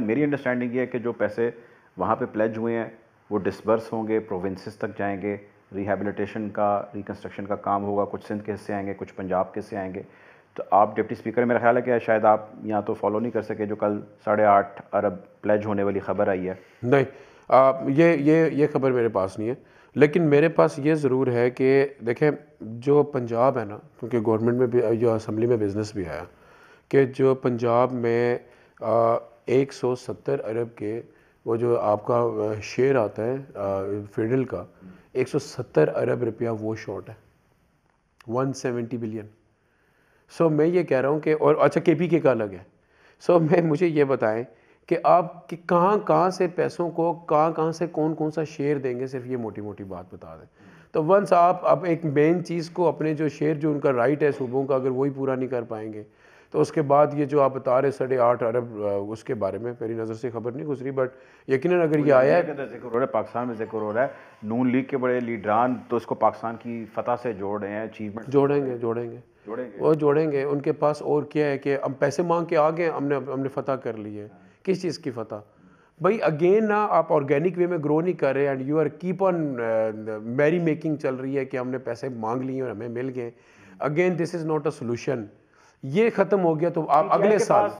मेरी अंडरस्टैंडिंग ये है कि जो पैसे वहाँ पे प्लेज हुए हैं वो डिसबर्स होंगे प्रोविंसेस तक जाएंगे रिहेबिलिटेशन का रिकन्स्ट्रक्शन का काम होगा कुछ सिंध के हिस्से आएंगे कुछ पंजाब के हिस्से आएंगे तो आप डिप्टी स्पीकर मेरा ख्याल है कि शायद आप यहाँ तो फॉलो नहीं कर सके जो कल साढ़े आठ अरब प्लेज होने वाली खबर आई है नहीं आ, ये ये ये खबर मेरे पास नहीं है लेकिन मेरे पास ये ज़रूर है कि देखें जो पंजाब है ना क्योंकि गवर्नमेंट में भी जो असम्बली में बिज़नेस भी आया कि जो पंजाब में आ, 170 अरब के वो जो आपका शेयर आता है फेडरल का 170 अरब रुपया वो शॉर्ट है 170 बिलियन सो मैं ये कह रहा हूँ कि और अच्छा के पी के का अलग है सो मैं मुझे ये बताएं कि आप कि कहाँ कहाँ से पैसों को कहाँ कहाँ से कौन कौन सा शेयर देंगे सिर्फ ये मोटी मोटी बात बता दें तो वंस आप अब एक मेन चीज़ को अपने जो शेयर जो उनका राइट है सूबों का अगर वही पूरा नहीं कर पाएंगे तो उसके बाद ये जो आप बता रहे साढ़े आठ अरब उसके बारे में मेरी नज़र से खबर नहीं गुजरी बट यकीन अगर ये आया है जिक्र हो रहा है पाकिस्तान में जिक्र हो रहा है नून लीग के बड़े लीडरान तो उसको पाकिस्तान की फतह से जोड़ रहे हैं अचीवमेंट जोड़ेंगे जोड़ेंगे वो जोड़ेंगे उनके पास और क्या है कि हम पैसे मांग के आ गए हमने हमने फतह कर ली है किस चीज़ की फतह भाई अगेन ना आप ऑर्गेनिक वे में ग्रो नहीं कर रहे and you are keep on merry making चल रही है कि हमने पैसे मांग लिए और हमें मिल गए again this is not a solution ये ख़त्म हो गया तो आप अगले साल